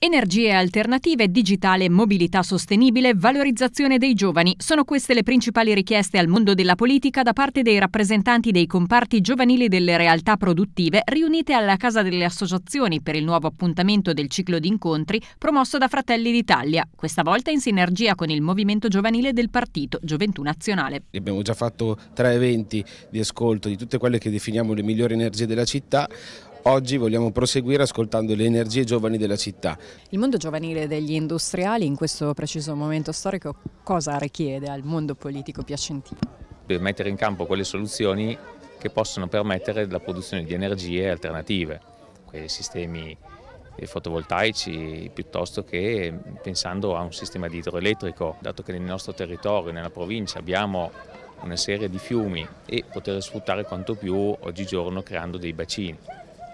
Energie alternative, digitale, mobilità sostenibile, valorizzazione dei giovani. Sono queste le principali richieste al mondo della politica da parte dei rappresentanti dei comparti giovanili delle realtà produttive riunite alla Casa delle Associazioni per il nuovo appuntamento del ciclo di incontri promosso da Fratelli d'Italia, questa volta in sinergia con il movimento giovanile del partito Gioventù Nazionale. Abbiamo già fatto tre eventi di ascolto di tutte quelle che definiamo le migliori energie della città. Oggi vogliamo proseguire ascoltando le energie giovani della città. Il mondo giovanile degli industriali in questo preciso momento storico cosa richiede al mondo politico piacentino? Per mettere in campo quelle soluzioni che possono permettere la produzione di energie alternative, quei sistemi fotovoltaici piuttosto che pensando a un sistema di idroelettrico, dato che nel nostro territorio, nella provincia, abbiamo una serie di fiumi e poter sfruttare quanto più oggigiorno creando dei bacini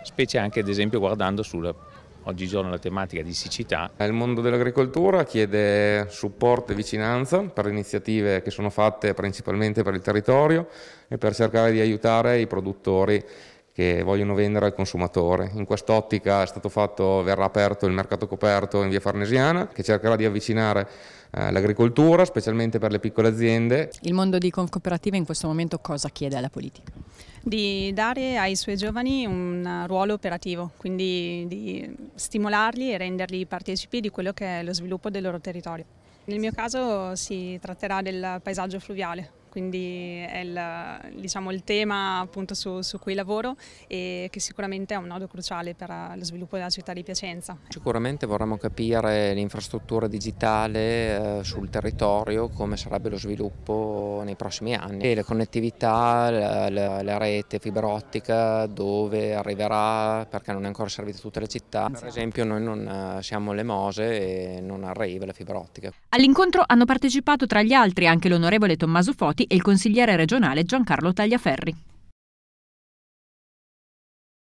specie anche ad esempio guardando sulla oggigiorno la tematica di siccità. Il mondo dell'agricoltura chiede supporto e vicinanza per iniziative che sono fatte principalmente per il territorio e per cercare di aiutare i produttori che vogliono vendere al consumatore. In quest'ottica verrà aperto il mercato coperto in via Farnesiana che cercherà di avvicinare eh, l'agricoltura, specialmente per le piccole aziende. Il mondo di cooperative in questo momento cosa chiede alla politica? di dare ai suoi giovani un ruolo operativo, quindi di stimolarli e renderli partecipi di quello che è lo sviluppo del loro territorio. Nel mio caso si tratterà del paesaggio fluviale, quindi è il, diciamo, il tema appunto su, su, cui lavoro e che sicuramente è un nodo cruciale per eh, lo sviluppo della città di Piacenza. Sicuramente vorremmo capire l'infrastruttura digitale eh, sul territorio, come sarebbe lo sviluppo nei prossimi anni e le connettività, la, la, la rete fibra ottica, dove arriverà, perché non è ancora servita tutta la città. Per esatto. esempio noi non eh, siamo le Mose e non arriva la fibra ottica. All'incontro hanno partecipato tra gli altri anche l'onorevole Tommaso Foti e il consigliere regionale Giancarlo Tagliaferri.